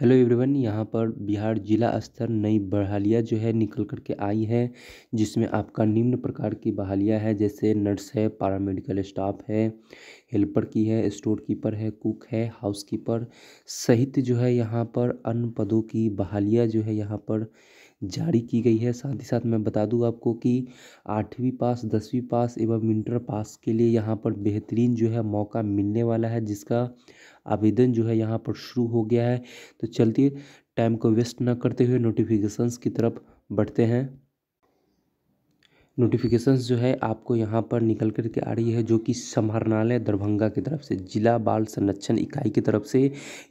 hello everyone यहाँ पर बिहार जिला स्तर नई बहालियाँ जो है निकल करके आई है जिसमें आपका निम्न प्रकार की बहालियाँ है जैसे नर्स है पारामेडिकल स्टाफ है हेल्पर की है स्टोर कीपर है कुक है हाउस कीपर सहित जो है यहाँ पर अन्य पदों की बहालियाँ जो है यहाँ पर जारी की गई है साथ ही साथ मैं बता दूं आपको कि आठवीं पास दसवीं पास एवं इंटर पास के लिए यहाँ पर बेहतरीन जो है मौका मिलने वाला है जिसका आवेदन जो है यहाँ पर शुरू हो गया है तो चलते टाइम को वेस्ट ना करते हुए नोटिफिकेशंस की तरफ बढ़ते हैं नोटिफिकेशंस जो है आपको यहाँ पर निकल कर के आ रही है जो कि समाहरणालय दरभंगा की तरफ से जिला बाल संरक्षण इकाई की तरफ से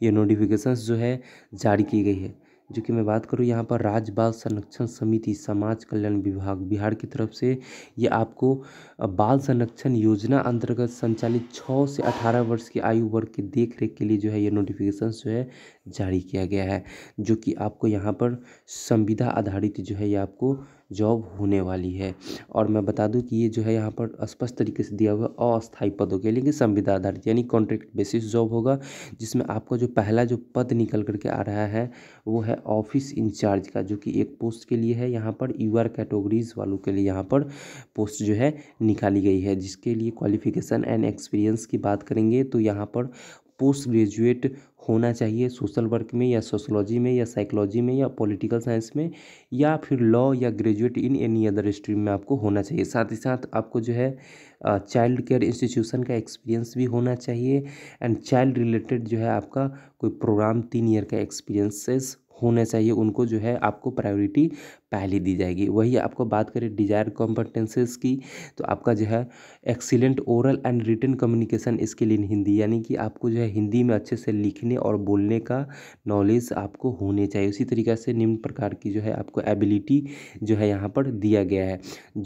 ये नोटिफिकेशंस जो है जारी की गई है जो कि मैं बात करूँ यहाँ पर राज्य बाल संरक्षण समिति समाज कल्याण विभाग बिहार की तरफ से ये आपको बाल संरक्षण योजना अंतर्गत संचालित छः से अठारह वर्ष की आयु वर्ग की देख रेख के लिए जो है ये नोटिफिकेशन जो है जारी किया गया है जो कि आपको यहाँ पर संविधा आधारित जो है ये आपको जॉब होने वाली है और मैं बता दूं कि ये जो है यहाँ पर स्पष्ट तरीके से दिया हुआ है अस्थायी पदों के लेकिन संविदा आधारित यानी कॉन्ट्रैक्ट बेसिस जॉब होगा जिसमें आपका जो पहला जो पद निकल करके आ रहा है वो है ऑफिस इंचार्ज का जो कि एक पोस्ट के लिए है यहाँ पर आर कैटेगरीज वालों के लिए यहाँ पर पोस्ट जो है निकाली गई है जिसके लिए क्वालिफिकेशन एंड एक्सपीरियंस की बात करेंगे तो यहाँ पर पोस्ट ग्रेजुएट होना चाहिए सोशल वर्क में या सोशोलॉजी में या साइकोलॉजी में या पॉलिटिकल साइंस में या फिर लॉ या graduate in any other stream में आपको होना चाहिए साथ ही साथ आपको जो है चाइल्ड केयर इंस्टीट्यूशन का एक्सपीरियंस भी होना चाहिए एंड चाइल्ड रिलेटेड जो है आपका कोई प्रोग्राम तीन ईयर का एक्सपीरियंसेस होना चाहिए उनको जो है आपको प्रायोरिटी पहली दी जाएगी वही आपको बात करें डिजायर कॉम्पटेंसेस की तो आपका जो है excellent oral and written communication skill in Hindi यानी कि आपको जो है हिंदी में अच्छे से लिखने और बोलने का नॉलेज आपको होने चाहिए उसी तरीके से निम्न प्रकार की जो है आपको एबिलिटी जो है यहाँ पर दिया गया है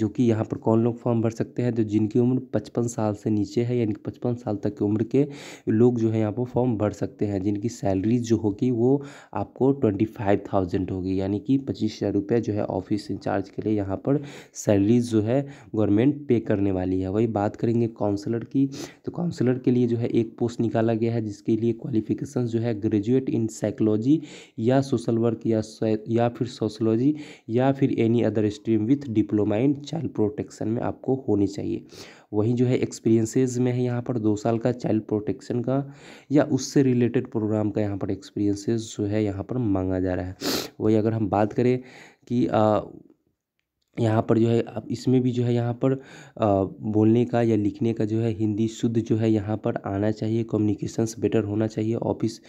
जो कि यहाँ पर कौन लोग फॉर्म भर सकते हैं जो तो जिनकी उम्र पचपन साल से नीचे है यानी पचपन साल तक की उम्र के लोग जो है यहाँ पर फॉर्म भर सकते हैं जिनकी सैलरी जो होगी वो आपको ट्वेंटी फाइव थाउजेंड होगी यानी कि पच्चीस हज़ार रुपये जो है है ऑफिस इंचार्ज के लिए यहाँ पर सैलरीज जो है गवर्नमेंट पे करने वाली है वही बात करेंगे काउंसलर की तो काउंसलर के लिए जो है एक पोस्ट निकाला गया है जिसके लिए क्वालिफिकेशन जो है ग्रेजुएट इन साइकोलॉजी या सोशल वर्क या या फिर सोशलॉजी या फिर any other stream with diploma in child protection में आपको होनी चाहिए वहीं जो है एक्सपीरियंसेस में है यहाँ पर दो साल का चाइल्ड प्रोटेक्शन का या उससे रिलेटेड प्रोग्राम का यहाँ पर एक्सपीरियंसेस जो है यहाँ पर मांगा जा रहा है वही अगर हम बात करें कि यहाँ पर जो है अब इसमें भी जो है यहाँ पर बोलने का या लिखने का जो है हिंदी शुद्ध जो है यहाँ पर आना चाहिए कम्युनिकेशंस बेटर होना चाहिए ऑफिस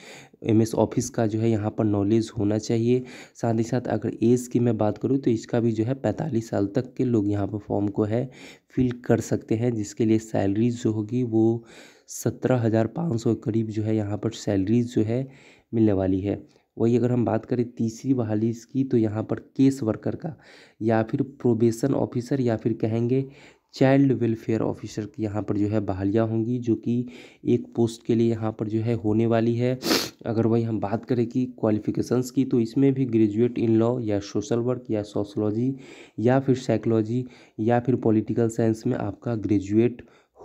एम एस ऑफिस का जो है यहाँ पर नॉलेज होना चाहिए साथ ही साथ अगर एज की मैं बात करूँ तो इसका भी जो है पैंतालीस साल तक के लोग यहाँ पर फॉर्म को है फिल कर सकते हैं जिसके लिए सैलरी जो होगी वो सत्रह हज़ार पाँच सौ करीब जो है यहाँ पर सैलरीज जो है मिलने वाली है वही अगर हम बात करें तीसरी बहाली की तो यहाँ पर केस वर्कर का या फिर प्रोबेशन ऑफिसर या फिर कहेंगे चाइल्ड वेलफेयर ऑफिसर की यहाँ पर जो है बहालियाँ होंगी जो कि एक पोस्ट के लिए यहाँ पर जो है होने वाली है अगर वही हम बात करें कि क्वालिफ़िकेशंस की तो इसमें भी ग्रेजुएट इन लॉ या सोशल वर्क या सोशलॉजी या फिर साइकोलॉजी या फिर पॉलिटिकल साइंस में आपका ग्रेजुएट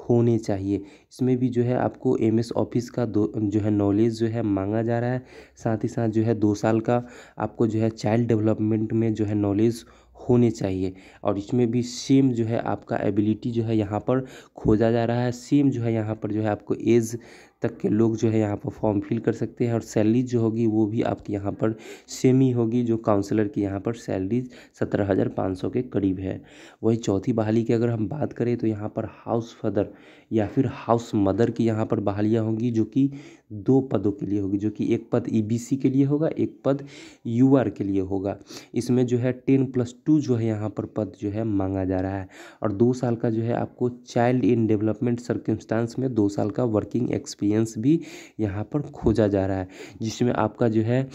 होने चाहिए इसमें भी जो है आपको एम एस ऑफिस का दो जो है नॉलेज जो है मांगा जा रहा है साथ ही साथ जो है दो साल का आपको जो है चाइल्ड डेवलपमेंट में जो है नॉलेज होने चाहिए और इसमें भी सेम जो है आपका एबिलिटी जो है यहाँ पर खोजा जा रहा है सेम जो है यहाँ पर जो है आपको एज तक के लोग जो है यहाँ पर फॉर्म फिल कर सकते हैं और सैलरी जो होगी वो भी आपकी यहाँ पर सेम ही होगी जो काउंसलर की यहाँ पर सैलरी सत्रह हज़ार पाँच सौ के करीब है वही चौथी बहाली की अगर हम बात करें तो यहाँ पर हाउस फादर या फिर हाउस मदर की यहाँ पर बहालियाँ होंगी जो कि दो पदों के लिए होगी जो कि एक पद ई e के लिए होगा एक पद यू के लिए होगा इसमें जो है टेन प्लस टू जो है यहाँ पर पद जो है मांगा जा रहा है और दो साल का जो है आपको चाइल्ड इन डेवलपमेंट सर्कमस्टांस में दो साल का वर्किंग एक्सपीरियंस एक्सपीरियंस भी यहाँ पर खोजा जा रहा है जिसमें आपका जो है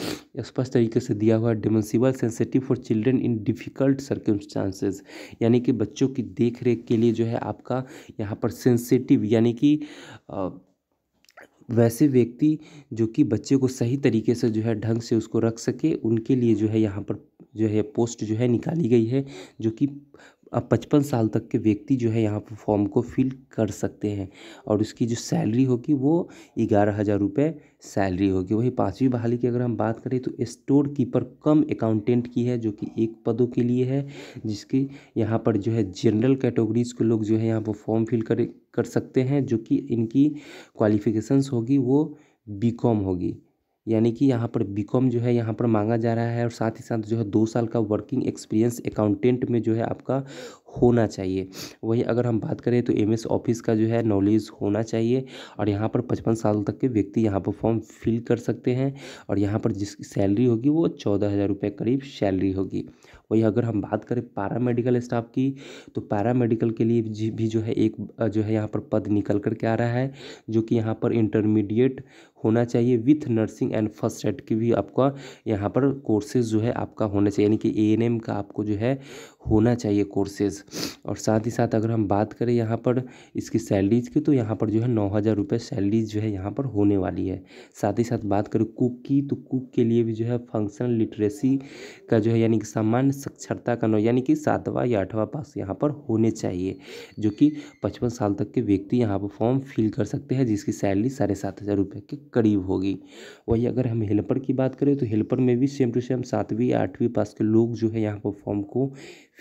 स्पष्ट तरीके से दिया हुआ डिमेंसिबल sensitive for children in difficult circumstances यानी कि बच्चों की देख के लिए जो है आपका यहाँ पर सेंसिटिव यानी कि वैसे व्यक्ति जो कि बच्चे को सही तरीके से जो है ढंग से उसको रख सके उनके लिए जो है यहाँ पर जो है पोस्ट जो है निकाली गई है जो कि अब पचपन साल तक के व्यक्ति जो है यहाँ पर फॉर्म को फिल कर सकते हैं और उसकी जो सैलरी होगी वो ग्यारह हज़ार रुपये सैलरी होगी वही पाँचवीं बहाली की अगर हम बात करें तो स्टोर कीपर कम अकाउंटेंट की है जो कि एक पदों के लिए है जिसकी यहाँ पर जो है जनरल कैटेगरीज के लोग जो है यहाँ पर फॉर्म फिल कर कर सकते हैं जो कि इनकी क्वालिफिकेशंस होगी वो बी कॉम होगी यानी कि यहाँ पर बीकॉम जो है यहाँ पर मांगा जा रहा है और साथ ही साथ जो है दो साल का वर्किंग एक्सपीरियंस अकाउंटेंट में जो है आपका होना चाहिए वहीं अगर हम बात करें तो एम ऑफिस का जो है नॉलेज होना चाहिए और यहाँ पर पचपन साल तक के व्यक्ति यहाँ पर फॉर्म फिल कर सकते हैं और यहाँ पर जिसकी सैलरी होगी वो चौदह हज़ार रुपये करीब सैलरी होगी वही अगर हम बात करें पैरा मेडिकल स्टाफ की तो पैरा मेडिकल के लिए भी जो है एक जो है यहाँ पर पद निकल कर के आ रहा है जो कि यहाँ पर इंटरमीडिएट होना चाहिए with nursing and first aid की भी आपका यहाँ पर कोर्सेज जो है आपका होना चाहिए यानी कि ए एन एम का आपको जो है होना चाहिए कोर्सेज़ और साथ ही साथ अगर हम बात करें यहाँ पर इसकी सैलरीज़ की तो यहाँ पर जो है नौ हज़ार रुपये सैलरीज़ जो है यहाँ पर होने वाली है साथ ही साथ बात करें कुक की तो कुक के लिए भी जो है फंक्शनल लिटरेसी का जो है यानी कि सामान्य साक्षरता का नौ यानी कि सातवां या आठवा पास यहाँ पर होने चाहिए जो कि पचपन साल तक के व्यक्ति यहाँ पर फॉर्म फिल कर सकते हैं जिसकी सैलरी साढ़े सात हज़ार रुपये के करीब होगी वही अगर हम हेल्पर की बात करें तो हेल्पर में भी सेम टू सेम सातवीं आठवीं पास के लोग जो है यहाँ पर फॉर्म को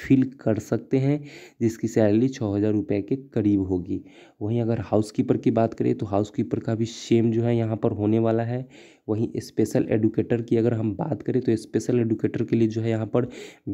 फिल कर सकते हैं जिसकी सैलरी छः हज़ार रुपये के करीब होगी वहीं अगर हाउस कीपर की बात करें तो हाउस कीपर का भी सेम जो है यहाँ पर होने वाला है वहीं स्पेशल एडुकेटर की अगर हम बात करें तो स्पेशल एडुकेटर के लिए जो है यहाँ पर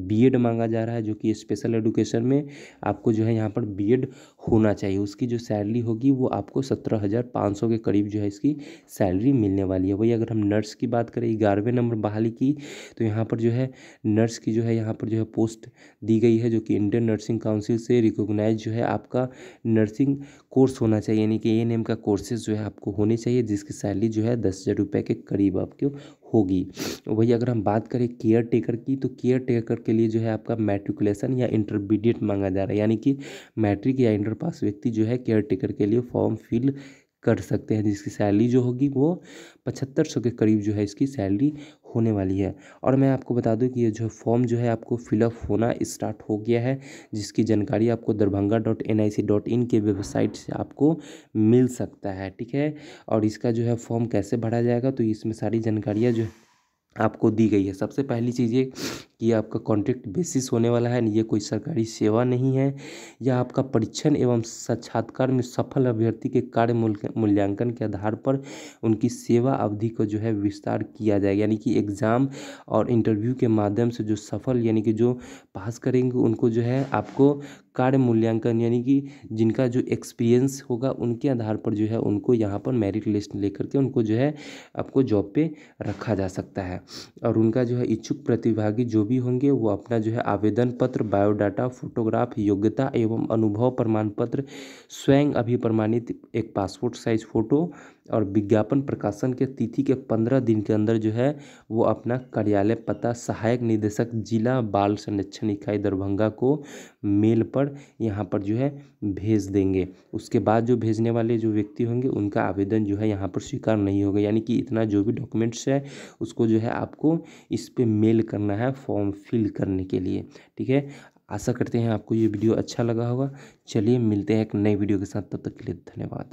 बीएड मांगा जा रहा है जो कि स्पेशल एडुकेशन में आपको जो है यहाँ पर बीएड होना चाहिए उसकी जो सैलरी होगी वो आपको सत्रह हज़ार पाँच सौ के करीब जो है इसकी सैलरी मिलने वाली है वही अगर हम नर्स की बात करें ग्यारहवें नंबर बहाली की तो यहाँ पर जो है नर्स की जो है यहाँ पर जो है पोस्ट दी गई है जो कि इंडियन नर्सिंग काउंसिल से रिकोगनाइज जो है आपका नर्सिंग कोर्स होना चाहिए यानी कि ए एन का कोर्सेज जो है आपको होने चाहिए जिसकी सैलरी जो है दस हज़ार रुपये के करीब आपको होगी वही अगर हम बात करें केयर टेकर की तो केयर टेकर के लिए जो है आपका मैट्रिकुलेशन या इंटरमीडिएट मांगा जा रहा है यानी कि मैट्रिक या इंटर पास व्यक्ति जो है केयर टेकर के लिए फॉर्म फिल कर सकते हैं जिसकी सैलरी जो होगी वो पचहत्तर सौ के करीब जो है इसकी सैलरी होने वाली है और मैं आपको बता दूं कि ये जो फॉर्म जो है आपको फिलअप होना स्टार्ट हो गया है जिसकी जानकारी आपको Darbhanga dot N I C dot in के वेबसाइट से आपको मिल सकता है ठीक है और इसका जो है फॉर्म कैसे भरा जाएगा तो इसमें सारी जानकारियाँ जो आपको दी गई है सबसे पहली चीज़ ये कि आपका कॉन्ट्रैक्ट बेसिस होने वाला है ये कोई सरकारी सेवा नहीं है या आपका परीक्षण एवं साक्षात्कार में सफल अभ्यर्थी के कार्य मूल्यांकन के आधार पर उनकी सेवा अवधि को जो है विस्तार किया जाएगा यानी कि एग्ज़ाम और इंटरव्यू के माध्यम से जो सफल यानी कि जो पास करेंगे उनको जो है आपको कार्य मूल्यांकन यानी कि जिनका जो एक्सपीरियंस होगा उनके आधार पर जो है उनको यहाँ पर मेरिट लिस्ट लेकर के उनको जो है आपको जॉब पे रखा जा सकता है और उनका जो है इच्छुक प्रतिभागी जो भी होंगे वो अपना जो है आवेदन पत्र बायोडाटा फोटोग्राफ योग्यता एवं अनुभव प्रमाण पत्र स्वयं अभी प्रमाणित एक पासपोर्ट साइज फ़ोटो और विज्ञापन प्रकाशन के तिथि के पंद्रह दिन के अंदर जो है वो अपना कार्यालय पता सहायक निदेशक जिला बाल संरक्षण इकाई दरभंगा को मेल पर यहाँ पर जो है भेज देंगे उसके बाद जो भेजने वाले जो व्यक्ति होंगे उनका आवेदन जो है यहाँ पर स्वीकार नहीं होगा यानी कि इतना जो भी डॉक्यूमेंट्स है उसको जो है आपको इस पर मेल करना है फॉर्म फिल करने के लिए ठीक है आशा करते हैं आपको ये वीडियो अच्छा लगा होगा चलिए मिलते हैं एक नए वीडियो के साथ तब तक के लिए धन्यवाद